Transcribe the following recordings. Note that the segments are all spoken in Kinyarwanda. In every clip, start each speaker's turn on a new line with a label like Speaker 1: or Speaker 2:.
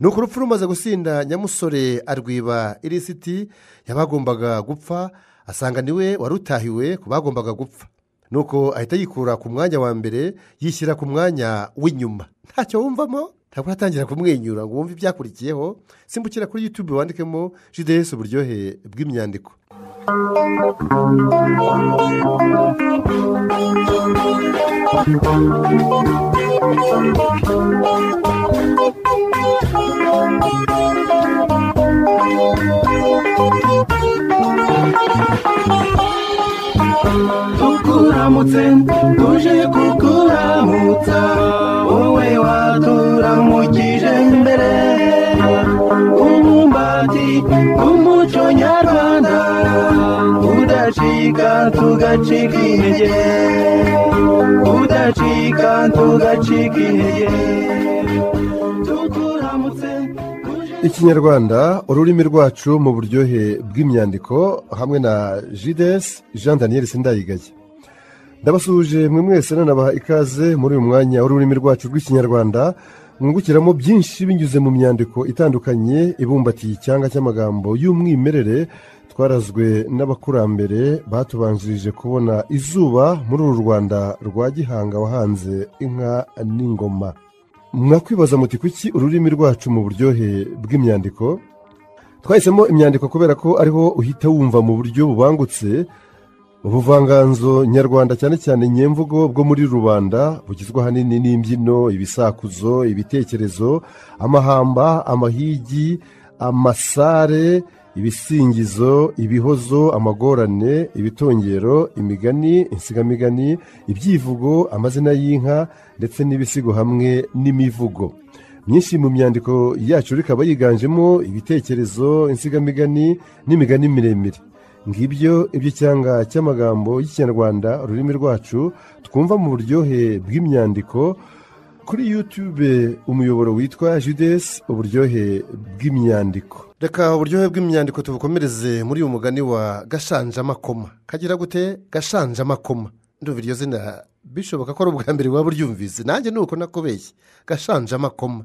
Speaker 1: ni ukuri urupfu rumaze gusinda nyamusore arwiba irisiti y'abagombaga gupfa asanga niwe warutahiwe utahiwe ku bagombaga gupfa nuko ahita yikura ku mwanya wa mbere yishyira ku mwanya w'inyuma ntacyo wumvamo ntabwo uratangira kumwenyura ngo wumve ibyakurikiyeho simbukira kuri yutube wandikemo jidesi uburyohe bw'imyandiko tukuramutse tuje kukuramutsa wowe waturamukije mbere umumbati umuco nyarwanda udacika tugacika intege udacika tugacika intege ikinyarwanda ururimi rwacu mu buryohe bw'imyandiko hamwe na jidesi jean daniel sindayigaye ndabasuhuje mwe mwese nanabaha ikaze muri uyu mwanya w'ururimi rwacu rw'ikinyarwanda mwungukiramo byinshi binyuze mu myandiko itandukanye ibumbatiye icyanga cy'amagambo y'umwimerere twarazwe n'abakurambere batubanjirije kubona izuba muri uru rwanda rwa gihanga wahanze inka n'ingoma mwakwibaza muti kuki ururimi rwacu mu buryohe bw'imyandiko twahisemo imyandiko kubera ko ariho uhita wumva mu buryo bubangutse ubuvanganzo nyarwanda cyane cyane nyemvugo bwo muri rubanda bugizwe ahanini n'imbyino ibisakuzo ibitekerezo amahamba amahigi amasare ibisingizo ibihozo amagorane ibitongero imigani insigamigani ibyivugo amazina y'inka ndetse n'ibisigo hamwe n'imivugo myinshi mu myandiko yacu ikaba yiganjemo ibitekerezo insigamigani n'imigani miremire ngibyo ibyo cyanga cy'amagambo y'ikinyarwanda ururimi rwacu twumva mu buryohe bw'imyandiko kuri youtube umuyoboro witwa judesi uburyohe bw'imyandiko reka uburyohe bw'imyandiko tubukomereze muri uyu mugani wa gashanjamakoma kagira gute gashanjamakoma ndumva iryo zina bishoboka ko ari ubwa mbere waba uryumvise nanjye ni uko nakubeshye gashanjamakoma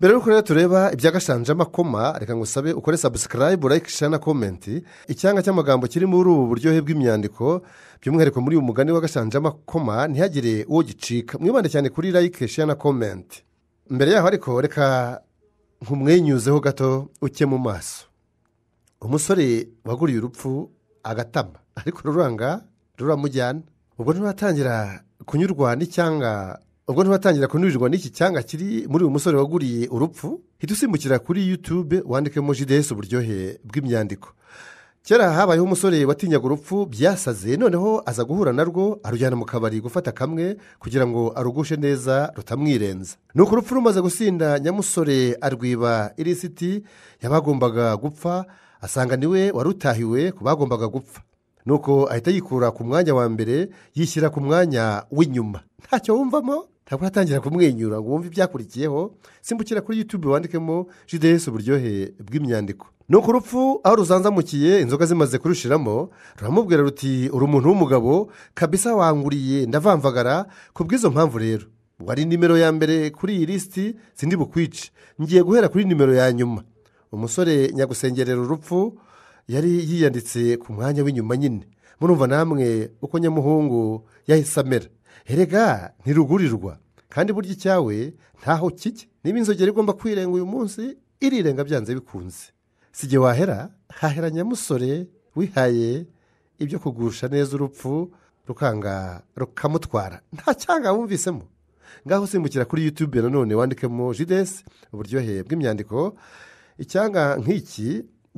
Speaker 1: mbere y'uko rero tureba ibya gashanje amakoma reka ngo usabe ukore sabusikarayibu layike shana na komenti icyanga cy'amagambo kiri muri ubu buryohe bw'imyandiko by'umwihariko muri uyu mugani wa gashanje amakoma ntihagire uwo gicika mwibande cyane kuri layike shana na komenti mbere yaho ariko reka nkumwenyuzeho gato uke mu maso umusore waguriye urupfu agatama ariko ruranga ruramujyana ubwo nturatangira kunyurwa n'icyanga ubwo ntiwatangira kunyurirwa n'iki cyanga kiri muri uyu musore waguriye urupfu hita usimbukira kuri yutube wandikemo jidesi uburyohe bw'imyandiko kera habayeho umusore watinyaga urupfu byasaze noneho aza guhura narwo arujyana mu kabari gufata kamwe kugira ngo arugushe neza rutamwirenza ni uko urupfu rumaze gusinda nyamusore arwiba irisiti y'abagombaga gupfa asanga niwe warutahiwe ku bagombaga gupfa nuko ahita yikura ku mwanya wa mbere yishyira ku mwanya w'inyuma ntacyo wumvamo ntabwo uratangira kumwenyura ngo wumve ibyakurikiyeho simbukira kuri yutube wandikemo jidesi uburyohe bw'imyandiko ni urupfu aho ruzanzamukiye inzoga zimaze kurushiramo ruramubwira ruti uri umuntu w'umugabo kabisa wanguriye ndavamvagara ku bw'izo mpamvu rero wari nimero ya mbere kuri iyi lisiti sindi bukwice ngiye guhera kuri nimero ya nyuma umusore nyagusengerera urupfu yari yiyanditse ku mwanya w'inyuma nyine murumva namwe uko nyamuhungu yahise amera erega ntirugurirwa kandi burya icyawe ntaho kijya niba inzogera igomba kwirenga uyu munsi irirenga byanze bikunze si igihe wahera hahera nyamusore wihaye ibyo kugusha neza urupfu rukanga rukamutwara nta cyanga wumvisemo ngaho usimbukira kuri yutube nanone wandikemo jidesi uburyohe bw'imyandiko icyanga nk'iki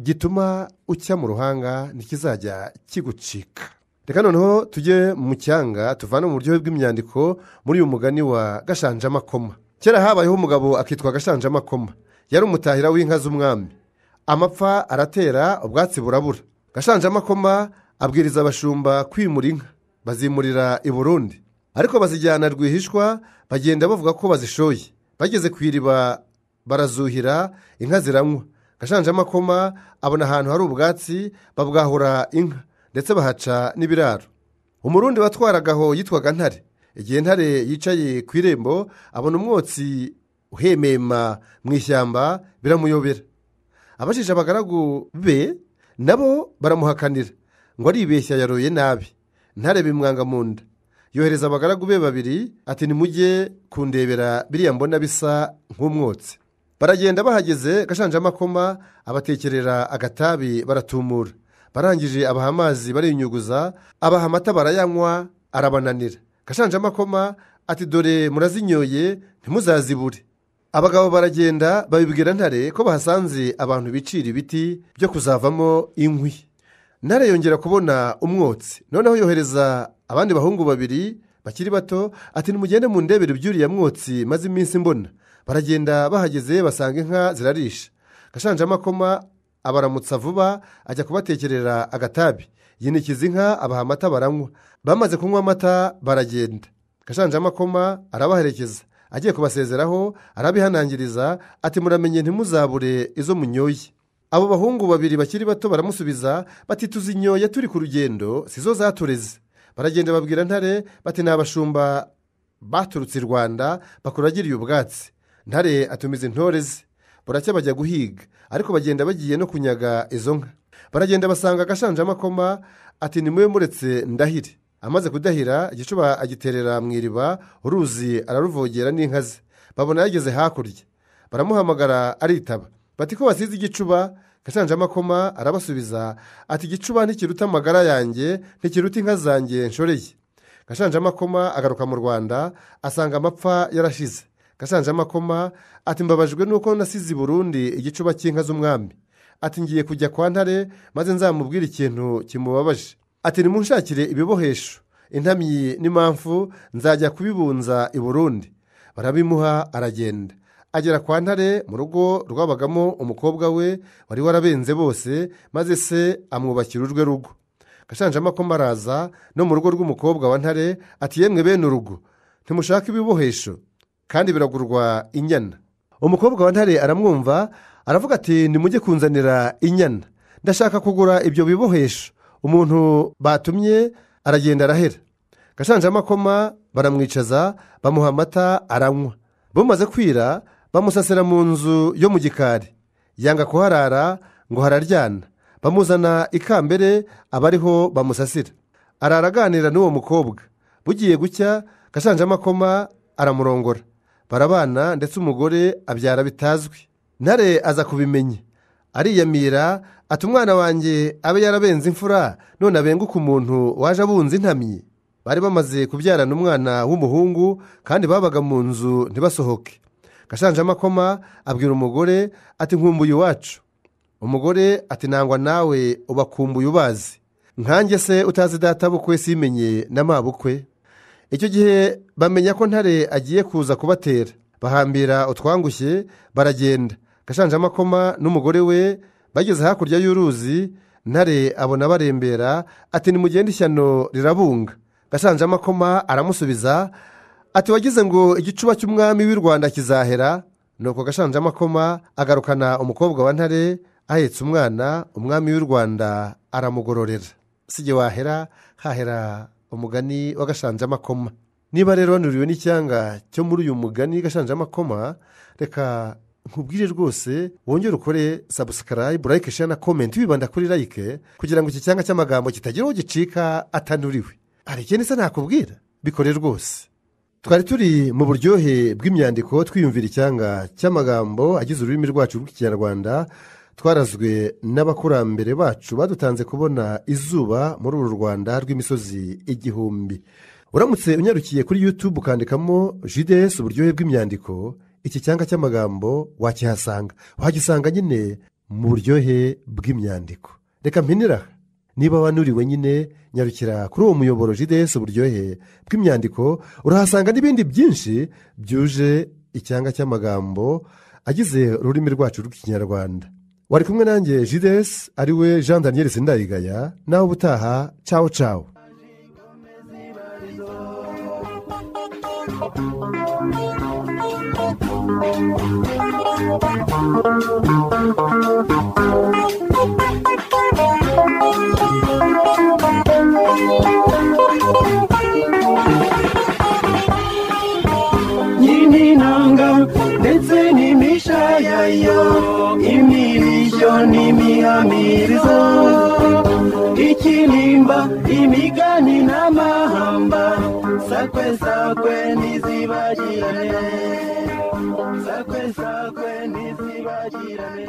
Speaker 1: gituma ucya mu ruhanga ntikizajya kigucika reka noneho tujye mu cyanga tuvane mu buryohe bw'imyandiko muri uyu mugani wa gashanjamakoma kera habayeho umugabo akitwa gashanjamakoma yari umutahira w'inka z'umwami amapfa aratera ubwatsi burabura gashanjamakoma abwiriza abashumba kwimura inka bazimurira i burundi ariko bazijyana rwihishwa bagenda bavuga ko bazishoye bageze ku iriba barazuhira inka ziranywa gashanjamakoma abona ahantu hari ubwatsi babwahura inka ndetse bahaca n'ibiraro umurundi aho yitwaga ntare igihe ntare yicaye ku irembo abona umwotsi uhemema mu ishyamba biramuyobera abajije abagaragu be nabo baramuhakanira ngo aribeshya yaroye nabi ntare bimwanga mu nda yohereza abagaragu be babiri ati nimujye kundebera biriya mbona bisa nk'umwotsi baragenda bahageze gashanjamakoma abatekerera agatabi baratumura barangije abaha amazi barinyuguza abaha amata barayanywa arabananira gashanje amakoma ati dore murazinyoye ntimuzazibure abagabo baragenda babibwira ntare ko bahasanze abantu bicira ibiti byo kuzavamo inkwi ntare yongera kubona umwotsi noneho yohereza abandi bahungu babiri bakiri bato ati nimugende mu ndebere ibyuriya mwotsi maze iminsi mbona baragenda bahageze basanga inka zirarisha gashanje amakoma abaramutsa vuba ajya kubatekerera agatabi yinikiza inka abaha amata baranywa bamaze kunywa amata baragenda gashanje amakoma arabaherekeza agiye kubasezeraho arabihanangiriza ati muramenye ntimuzabure izo munyoye abo bahungu babiri bakiri bato baramusubiza bati tuzinyoye turi ku rugendo si zo zatureze baragenda babwira ntare bati ni abashumba baturutse i rwanda bakuragiriye ubwatsi ntare atumiza intore ze buracya bajya guhiga ariko bagenda bagiye no kunyaga izo nka baragenda basanga agashanjamakoma ati ni mube muretse ndahire amaze kudahira igicuba agiterera mu iriba uruzi araruvogera n'inka ze babona yageze hakurya baramuhamagara aritaba bati ko basize igicuba amakoma arabasubiza ati igicuba ntikiruta amagara yanjye ntikiruta inka zanjye nshoreye amakoma agaruka mu rwanda asanga amapfa yarashize gasanze amakoma ati mbabajwe nuko nasize i burundi igicuba cy'inka z'umwami ati ngiye kujya kwa ntare maze nzamubwire ikintu kimubabaje ati nimunshakire ibibohesho intamyi n'impamvu nzajya kubibunza i burundi barabimuha aragenda agera kwa ntare mu rugo rwabagamo umukobwa we wari warabenze bose maze se amwubakira urwe rugo amakoma araza no mu rugo rw'umukobwa wa ntare ati yemwe bene urugo ntimushake ibibohesho kandi biragurwa inyana umukobwa wa ntare aramwumva aravuga ati nimujye kunzanira inyana ndashaka kugura ibyo bibohesho umuntu batumye aragenda arahera amakoma baramwicaza bamuha amata aranywa bamaze kwira bamusasira mu nzu yo mu gikari yanga kuharara ngo hararyana bamuzana ikambere abariho bamusasira arara aganira n'uwo mukobwa bugiye gucya amakoma aramurongora barabana ndetse umugore abyara bitazwi ntare aza kubimenya ariyamira ati umwana wanjye abe yarabenze imfura none abenguke umuntu waje abunze intamyi bari bamaze kubyarana umwana w'umuhungu kandi babaga mu nzu ntibasohoke amakoma abwira umugore ati nkumbuye iwacu umugore ati nangwa nawe ubakumbuye ubazi nkanjye se utazi databukwe simenye na mabukwe icyo gihe bamenya ko ntare agiye kuza kubatera bahambira utwangushye baragenda gashanjamakoma n'umugore we bageze hakurya y'uruzi ntare abona barembera ati nimugende ishyano rirabunga gashanjamakoma aramusubiza ati wagize ngo igicuba cy'umwami w'i rwanda kizahera nuko gashanjamakoma agarukana umukobwa wa ntare ahetse umwana umwami w'i rwanda aramugororera sijye wahera hahera umugani w'agashanjamakoma niba rero wanuriwe n'icyanga cyo muri uyu mugani gashanjamakoma reka nkubwire rwose wongere ukore sabusikarayibu layike shana komenti wibanda kuri layike kugira ngo iki cyanga cy'amagambo kitagira uwo gicika atanuriwe hari ikindi se nakubwira bikore rwose twari turi mu buryohe bw'imyandiko twiyumvira icyanga cy'amagambo agize ururimi rwacu rw'ikinyarwanda twarazwe n'abakurambere bacu badutanze kubona izuba muri uru rwanda rw'imisozi igihumbi uramutse unyarukiye kuri YouTube ukandikamo jidesi uburyohe bw'imyandiko iki cyanga cy'amagambo wakihasanga wagisanga nyine mu buryohe bw'imyandiko reka mpinira niba wanuri wenyine nyarukira kuri uwo muyoboro jidesi uburyohe bw'imyandiko urahasanga n'ibindi byinshi byuje icyanga cy'amagambo agize ururimi rwacu rw'ikinyarwanda wari kumwe nanjye j i d e s ariwe jean daniel sindayigaya nawe ubutaha cyawo c a w o Thank you. n'imihamirizo ikinimba imigani n'amahamba sakwe sakwe ntizibagirane sakwe sakwe ntizibagirane